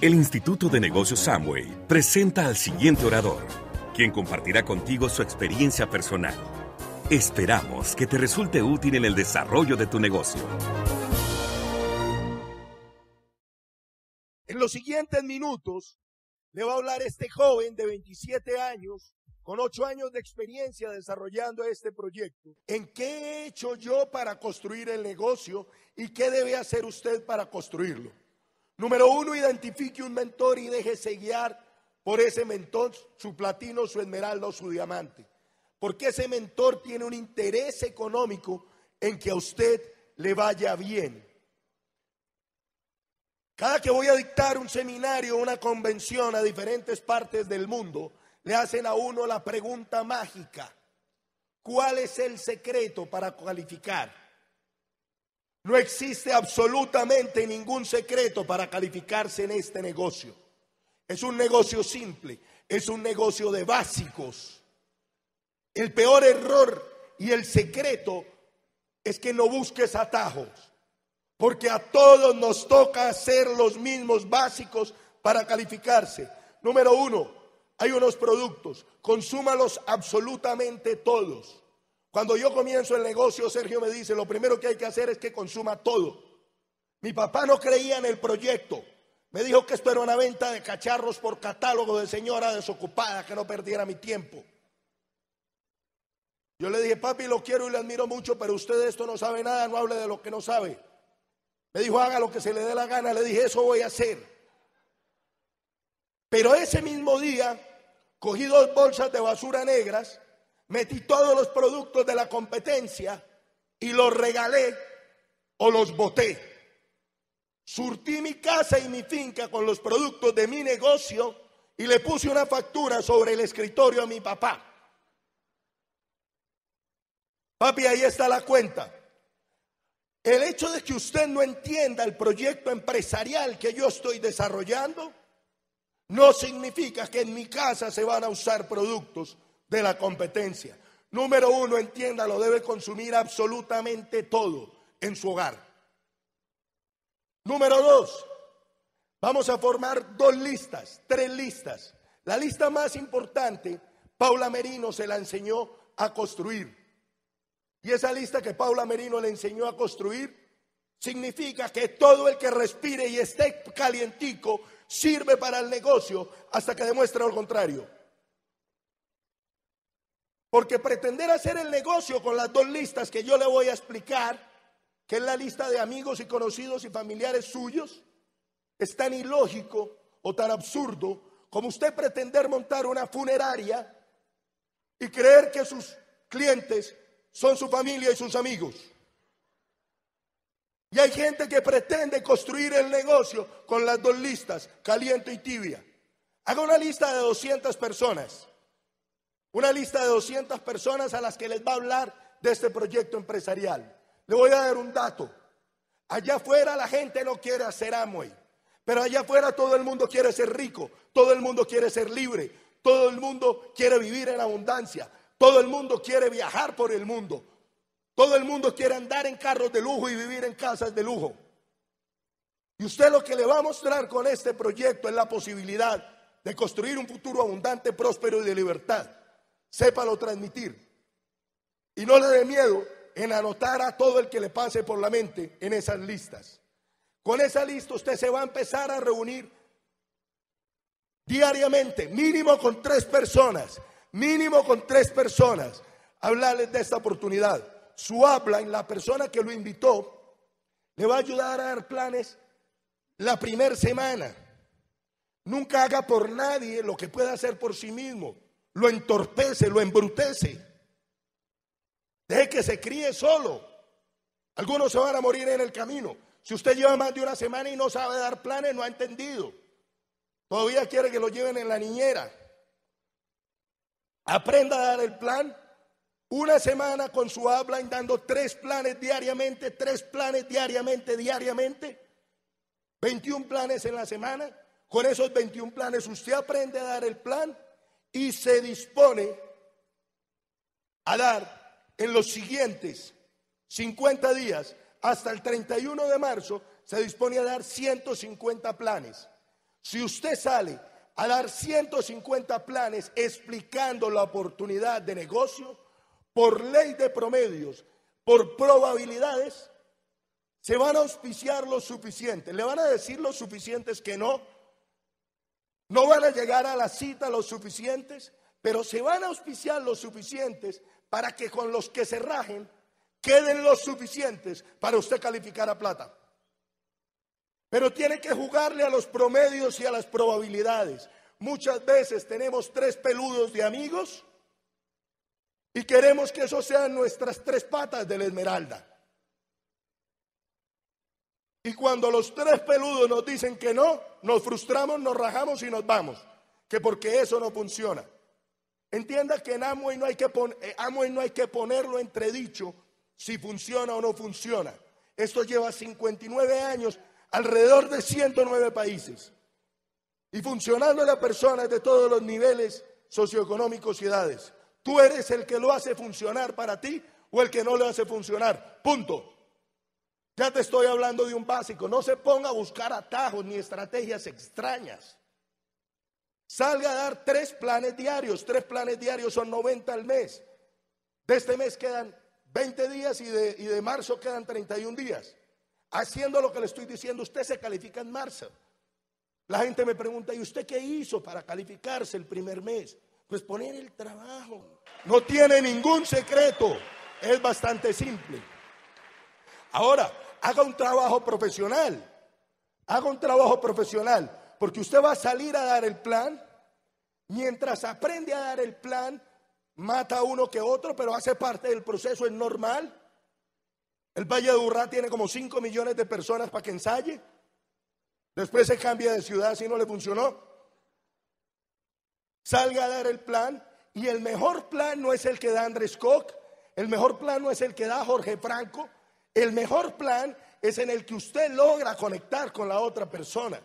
El Instituto de Negocios Samway presenta al siguiente orador, quien compartirá contigo su experiencia personal. Esperamos que te resulte útil en el desarrollo de tu negocio. En los siguientes minutos le va a hablar este joven de 27 años, con 8 años de experiencia desarrollando este proyecto. ¿En qué he hecho yo para construir el negocio y qué debe hacer usted para construirlo? Número uno, identifique un mentor y déjese guiar por ese mentor, su platino, su esmeralda o su diamante. Porque ese mentor tiene un interés económico en que a usted le vaya bien. Cada que voy a dictar un seminario, o una convención a diferentes partes del mundo, le hacen a uno la pregunta mágica. ¿Cuál es el secreto para cualificar? No existe absolutamente ningún secreto para calificarse en este negocio. Es un negocio simple, es un negocio de básicos. El peor error y el secreto es que no busques atajos, porque a todos nos toca hacer los mismos básicos para calificarse. Número uno, hay unos productos, consúmalos absolutamente todos. Cuando yo comienzo el negocio, Sergio me dice, lo primero que hay que hacer es que consuma todo. Mi papá no creía en el proyecto. Me dijo que esto era una venta de cacharros por catálogo de señora desocupada, que no perdiera mi tiempo. Yo le dije, papi, lo quiero y le admiro mucho, pero usted de esto no sabe nada, no hable de lo que no sabe. Me dijo, haga lo que se le dé la gana. Le dije, eso voy a hacer. Pero ese mismo día, cogí dos bolsas de basura negras metí todos los productos de la competencia y los regalé o los boté. Surtí mi casa y mi finca con los productos de mi negocio y le puse una factura sobre el escritorio a mi papá. Papi, ahí está la cuenta. El hecho de que usted no entienda el proyecto empresarial que yo estoy desarrollando no significa que en mi casa se van a usar productos de la competencia. Número uno, entienda, lo debe consumir absolutamente todo en su hogar. Número dos, vamos a formar dos listas, tres listas. La lista más importante, Paula Merino se la enseñó a construir. Y esa lista que Paula Merino le enseñó a construir significa que todo el que respire y esté calientico sirve para el negocio hasta que demuestre lo contrario. Porque pretender hacer el negocio con las dos listas que yo le voy a explicar, que es la lista de amigos y conocidos y familiares suyos, es tan ilógico o tan absurdo como usted pretender montar una funeraria y creer que sus clientes son su familia y sus amigos. Y hay gente que pretende construir el negocio con las dos listas, caliente y tibia. Haga una lista de 200 personas una lista de 200 personas a las que les va a hablar de este proyecto empresarial. Le voy a dar un dato. Allá afuera la gente no quiere hacer Amway, pero allá afuera todo el mundo quiere ser rico, todo el mundo quiere ser libre, todo el mundo quiere vivir en abundancia, todo el mundo quiere viajar por el mundo, todo el mundo quiere andar en carros de lujo y vivir en casas de lujo. Y usted lo que le va a mostrar con este proyecto es la posibilidad de construir un futuro abundante, próspero y de libertad sépalo transmitir. Y no le dé miedo en anotar a todo el que le pase por la mente en esas listas. Con esa lista usted se va a empezar a reunir diariamente, mínimo con tres personas, mínimo con tres personas, hablarles de esta oportunidad. Su habla en la persona que lo invitó le va a ayudar a dar planes la primera semana. Nunca haga por nadie lo que pueda hacer por sí mismo lo entorpece, lo embrutece. Deje que se críe solo. Algunos se van a morir en el camino. Si usted lleva más de una semana y no sabe dar planes, no ha entendido. Todavía quiere que lo lleven en la niñera. Aprenda a dar el plan. Una semana con su habla y dando tres planes diariamente, tres planes diariamente, diariamente. 21 planes en la semana. Con esos 21 planes usted aprende a dar el plan y se dispone a dar en los siguientes 50 días hasta el 31 de marzo, se dispone a dar 150 planes. Si usted sale a dar 150 planes explicando la oportunidad de negocio, por ley de promedios, por probabilidades, se van a auspiciar lo suficiente. Le van a decir los suficientes que no no van a llegar a la cita los suficientes, pero se van a auspiciar los suficientes para que con los que se rajen queden los suficientes para usted calificar a plata. Pero tiene que jugarle a los promedios y a las probabilidades. Muchas veces tenemos tres peludos de amigos y queremos que eso sean nuestras tres patas de la esmeralda. Y cuando los tres peludos nos dicen que no, nos frustramos, nos rajamos y nos vamos. Que porque eso no funciona. Entienda que en y no hay que, eh, no hay que ponerlo entredicho si funciona o no funciona. Esto lleva 59 años, alrededor de 109 países. Y funcionando las personas de todos los niveles socioeconómicos y edades. Tú eres el que lo hace funcionar para ti o el que no lo hace funcionar. Punto. Ya te estoy hablando de un básico. No se ponga a buscar atajos ni estrategias extrañas. Salga a dar tres planes diarios. Tres planes diarios son 90 al mes. De este mes quedan 20 días y de, y de marzo quedan 31 días. Haciendo lo que le estoy diciendo, usted se califica en marzo. La gente me pregunta, ¿y usted qué hizo para calificarse el primer mes? Pues poner el trabajo. No tiene ningún secreto. Es bastante simple. Ahora, haga un trabajo profesional. Haga un trabajo profesional. Porque usted va a salir a dar el plan. Mientras aprende a dar el plan, mata a uno que otro, pero hace parte del proceso, es normal. El Valle de Urrá tiene como 5 millones de personas para que ensaye. Después se cambia de ciudad si no le funcionó. Salga a dar el plan. Y el mejor plan no es el que da Andrés Koch. El mejor plan no es el que da Jorge Franco. El mejor plan es en el que usted logra conectar con la otra persona.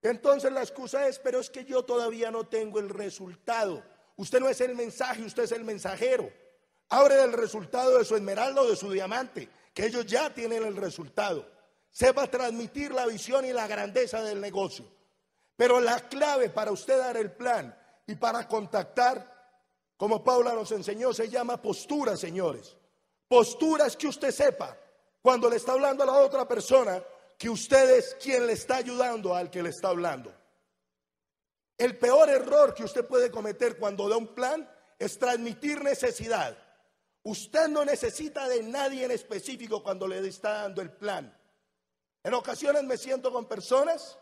Entonces la excusa es, pero es que yo todavía no tengo el resultado. Usted no es el mensaje, usted es el mensajero. Abre el resultado de su esmeralda o de su diamante, que ellos ya tienen el resultado. Sepa transmitir la visión y la grandeza del negocio. Pero la clave para usted dar el plan y para contactar, como Paula nos enseñó, se llama postura, señores. Posturas que usted sepa cuando le está hablando a la otra persona que usted es quien le está ayudando al que le está hablando. El peor error que usted puede cometer cuando da un plan es transmitir necesidad. Usted no necesita de nadie en específico cuando le está dando el plan. En ocasiones me siento con personas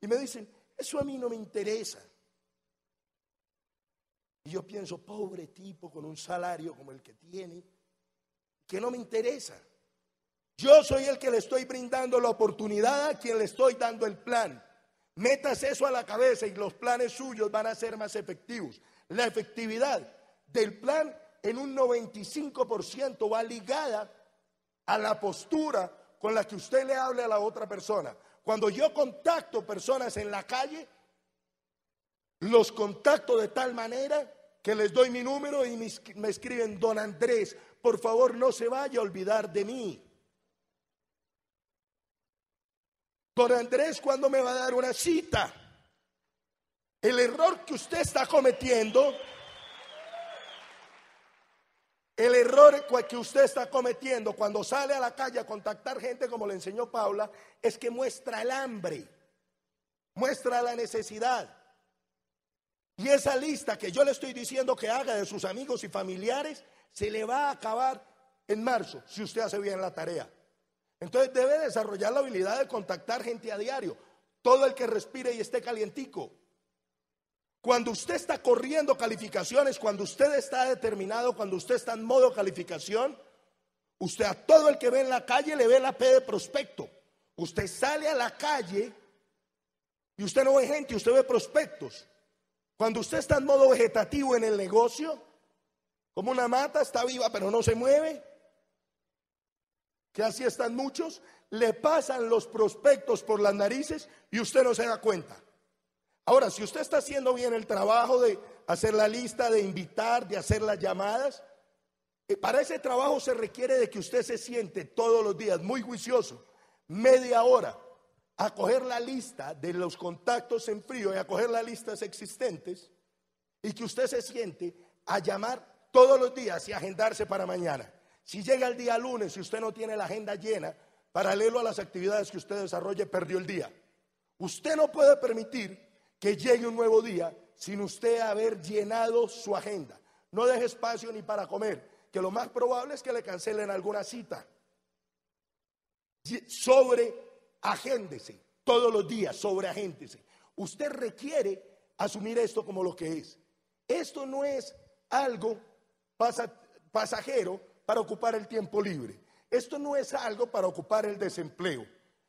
y me dicen, eso a mí no me interesa. Y yo pienso, pobre tipo con un salario como el que tiene, que no me interesa. Yo soy el que le estoy brindando la oportunidad a quien le estoy dando el plan. Metas eso a la cabeza y los planes suyos van a ser más efectivos. La efectividad del plan en un 95% va ligada a la postura con la que usted le hable a la otra persona. Cuando yo contacto personas en la calle, los contacto de tal manera que les doy mi número y me escriben, don Andrés, por favor no se vaya a olvidar de mí. Don Andrés, ¿cuándo me va a dar una cita? El error que usted está cometiendo, el error que usted está cometiendo cuando sale a la calle a contactar gente, como le enseñó Paula, es que muestra el hambre, muestra la necesidad. Y esa lista que yo le estoy diciendo que haga de sus amigos y familiares, se le va a acabar en marzo si usted hace bien la tarea. Entonces debe desarrollar la habilidad de contactar gente a diario, todo el que respire y esté calientico. Cuando usted está corriendo calificaciones, cuando usted está determinado, cuando usted está en modo calificación, usted a todo el que ve en la calle le ve la P de prospecto. Usted sale a la calle y usted no ve gente, usted ve prospectos. Cuando usted está en modo vegetativo en el negocio, como una mata está viva pero no se mueve. Que así están muchos. Le pasan los prospectos por las narices y usted no se da cuenta. Ahora, si usted está haciendo bien el trabajo de hacer la lista, de invitar, de hacer las llamadas, eh, para ese trabajo se requiere de que usted se siente todos los días muy juicioso, media hora, a coger la lista de los contactos en frío y a coger las listas existentes y que usted se siente a llamar todos los días y agendarse para mañana. Si llega el día lunes y usted no tiene la agenda llena, paralelo a las actividades que usted desarrolle, perdió el día. Usted no puede permitir que llegue un nuevo día sin usted haber llenado su agenda. No deje espacio ni para comer, que lo más probable es que le cancelen alguna cita. Sobre agéndese, todos los días, sobre agéndese. Usted requiere asumir esto como lo que es. Esto no es algo pasajero para ocupar el tiempo libre. Esto no es algo para ocupar el desempleo.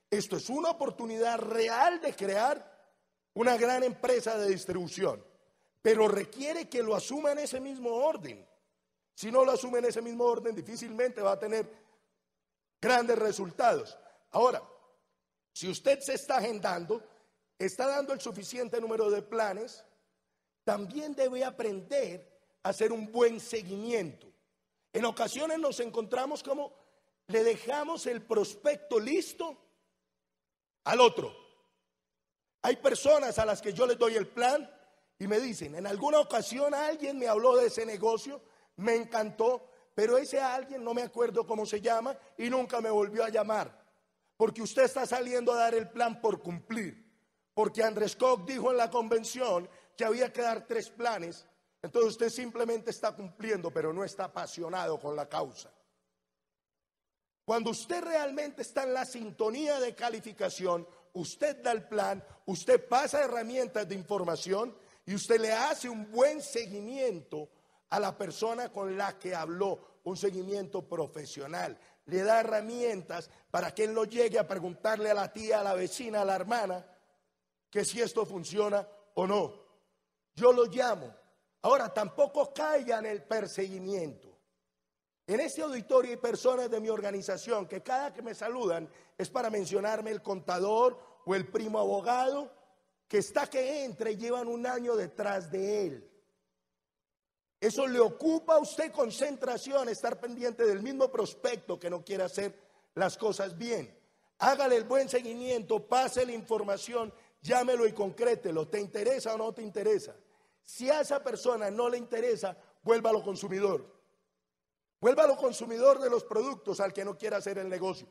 Esto es una oportunidad real de crear una gran empresa de distribución, pero requiere que lo asuma en ese mismo orden. Si no lo asume en ese mismo orden, difícilmente va a tener grandes resultados. Ahora, si usted se está agendando, está dando el suficiente número de planes, también debe aprender hacer un buen seguimiento. En ocasiones nos encontramos como le dejamos el prospecto listo al otro. Hay personas a las que yo les doy el plan y me dicen, en alguna ocasión alguien me habló de ese negocio, me encantó, pero ese alguien no me acuerdo cómo se llama y nunca me volvió a llamar. Porque usted está saliendo a dar el plan por cumplir. Porque Andrés Koch dijo en la convención que había que dar tres planes entonces usted simplemente está cumpliendo, pero no está apasionado con la causa. Cuando usted realmente está en la sintonía de calificación, usted da el plan, usted pasa herramientas de información y usted le hace un buen seguimiento a la persona con la que habló, un seguimiento profesional. Le da herramientas para que él no llegue a preguntarle a la tía, a la vecina, a la hermana, que si esto funciona o no. Yo lo llamo Ahora, tampoco callan el perseguimiento. En este auditorio hay personas de mi organización que cada que me saludan es para mencionarme el contador o el primo abogado que está que entre y llevan un año detrás de él. Eso le ocupa a usted concentración, estar pendiente del mismo prospecto que no quiere hacer las cosas bien. Hágale el buen seguimiento, pase la información, llámelo y concrételo. ¿Te interesa o no te interesa? Si a esa persona no le interesa, vuelva a lo consumidor. Vuelva a lo consumidor de los productos al que no quiera hacer el negocio.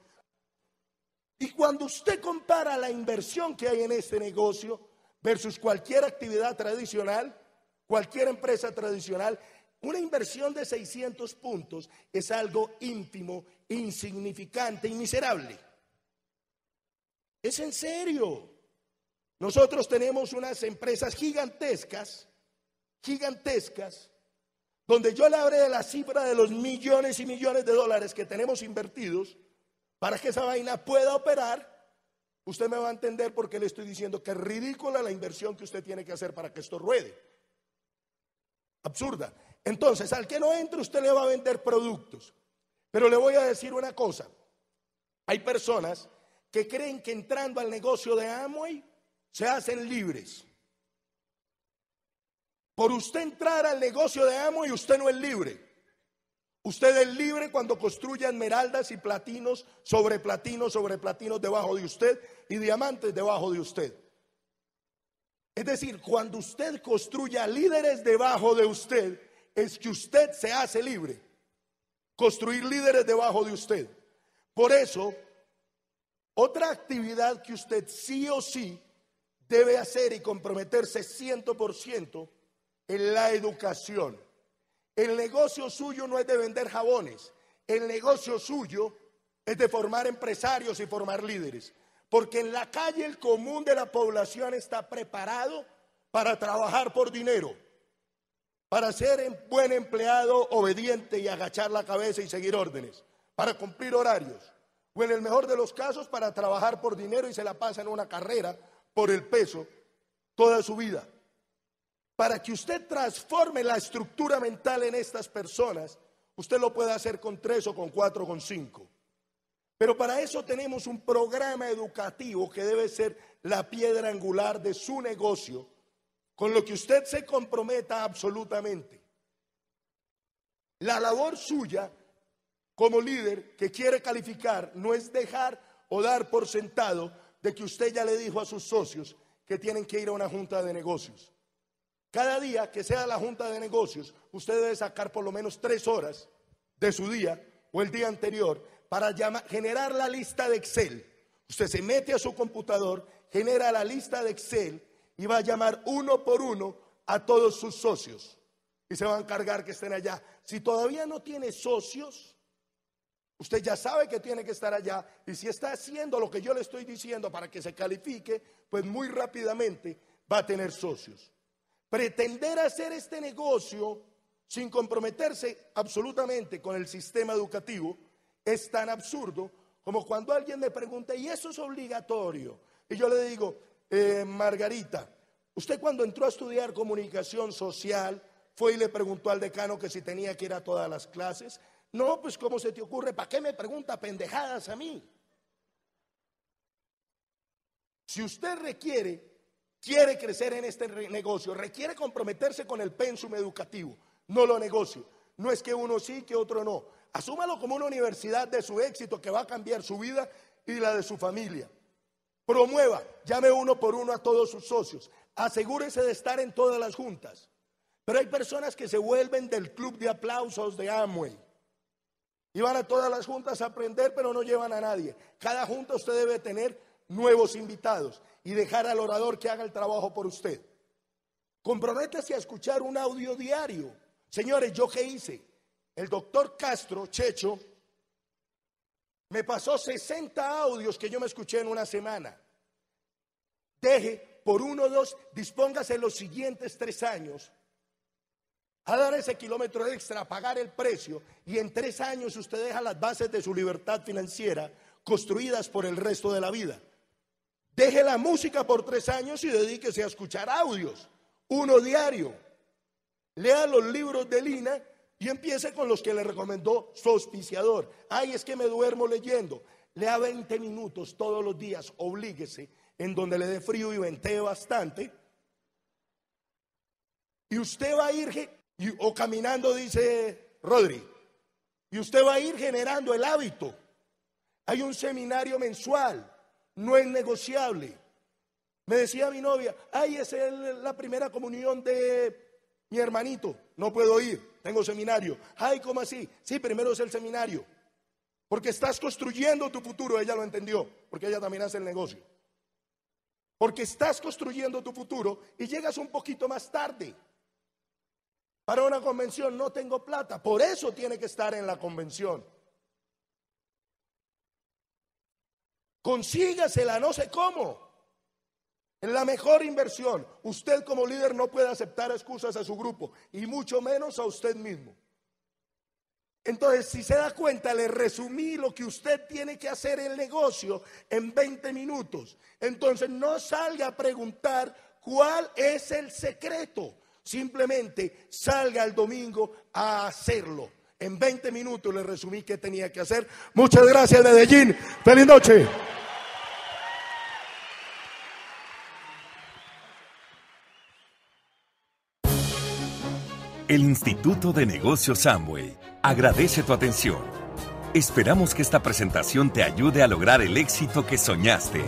Y cuando usted compara la inversión que hay en este negocio versus cualquier actividad tradicional, cualquier empresa tradicional, una inversión de 600 puntos es algo ínfimo, insignificante y miserable. Es en serio. Nosotros tenemos unas empresas gigantescas gigantescas, donde yo le hablé de la cifra de los millones y millones de dólares que tenemos invertidos para que esa vaina pueda operar, usted me va a entender porque le estoy diciendo que es ridícula la inversión que usted tiene que hacer para que esto ruede. Absurda. Entonces, al que no entre, usted le va a vender productos. Pero le voy a decir una cosa. Hay personas que creen que entrando al negocio de Amway se hacen libres. Por usted entrar al negocio de amo y usted no es libre. Usted es libre cuando construye esmeraldas y platinos sobre platinos sobre platinos debajo de usted y diamantes debajo de usted. Es decir, cuando usted construya líderes debajo de usted, es que usted se hace libre. Construir líderes debajo de usted. Por eso, otra actividad que usted sí o sí debe hacer y comprometerse 100% en la educación. El negocio suyo no es de vender jabones, el negocio suyo es de formar empresarios y formar líderes. Porque en la calle el común de la población está preparado para trabajar por dinero, para ser un em, buen empleado, obediente y agachar la cabeza y seguir órdenes, para cumplir horarios, o en el mejor de los casos para trabajar por dinero y se la pasa en una carrera por el peso toda su vida para que usted transforme la estructura mental en estas personas, usted lo puede hacer con tres o con cuatro o con cinco. Pero para eso tenemos un programa educativo que debe ser la piedra angular de su negocio, con lo que usted se comprometa absolutamente. La labor suya como líder que quiere calificar no es dejar o dar por sentado de que usted ya le dijo a sus socios que tienen que ir a una junta de negocios. Cada día que sea la junta de negocios, usted debe sacar por lo menos tres horas de su día o el día anterior para generar la lista de Excel. Usted se mete a su computador, genera la lista de Excel y va a llamar uno por uno a todos sus socios. Y se va a encargar que estén allá. Si todavía no tiene socios, usted ya sabe que tiene que estar allá. Y si está haciendo lo que yo le estoy diciendo para que se califique, pues muy rápidamente va a tener socios. Pretender hacer este negocio sin comprometerse absolutamente con el sistema educativo es tan absurdo como cuando alguien me pregunta, ¿y eso es obligatorio? Y yo le digo, eh, Margarita, usted cuando entró a estudiar comunicación social, fue y le preguntó al decano que si tenía que ir a todas las clases. No, pues ¿cómo se te ocurre? ¿Para qué me pregunta pendejadas a mí? Si usted requiere quiere crecer en este negocio, requiere comprometerse con el pensum educativo, no lo negocio. No es que uno sí, que otro no. Asúmalo como una universidad de su éxito que va a cambiar su vida y la de su familia. Promueva, llame uno por uno a todos sus socios. Asegúrese de estar en todas las juntas. Pero hay personas que se vuelven del club de aplausos de Amway. Y van a todas las juntas a aprender, pero no llevan a nadie. Cada junta usted debe tener nuevos invitados y dejar al orador que haga el trabajo por usted. Comprométase a escuchar un audio diario. Señores, ¿yo qué hice? El doctor Castro, Checho, me pasó 60 audios que yo me escuché en una semana. Deje por uno o dos, dispóngase los siguientes tres años a dar ese kilómetro extra, a pagar el precio, y en tres años usted deja las bases de su libertad financiera construidas por el resto de la vida. Deje la música por tres años y dedíquese a escuchar audios, uno diario. Lea los libros de Lina y empiece con los que le recomendó su auspiciador. Ay, es que me duermo leyendo. Lea 20 minutos todos los días, oblíguese, en donde le dé frío y ventee bastante. Y usted va a ir, o caminando, dice Rodri, y usted va a ir generando el hábito. Hay un seminario mensual no es negociable. Me decía mi novia, ay, es la primera comunión de mi hermanito, no puedo ir, tengo seminario. Ay, ¿cómo así? Sí, primero es el seminario, porque estás construyendo tu futuro, ella lo entendió, porque ella también hace el negocio. Porque estás construyendo tu futuro y llegas un poquito más tarde. Para una convención no tengo plata, por eso tiene que estar en la convención. Consígasela, no sé cómo. En la mejor inversión, usted como líder no puede aceptar excusas a su grupo y mucho menos a usted mismo. Entonces, si se da cuenta, le resumí lo que usted tiene que hacer en el negocio en 20 minutos. Entonces, no salga a preguntar cuál es el secreto. Simplemente salga el domingo a hacerlo. En 20 minutos le resumí qué tenía que hacer. Muchas gracias, Medellín. Feliz noche. El Instituto de Negocios Samway agradece tu atención. Esperamos que esta presentación te ayude a lograr el éxito que soñaste.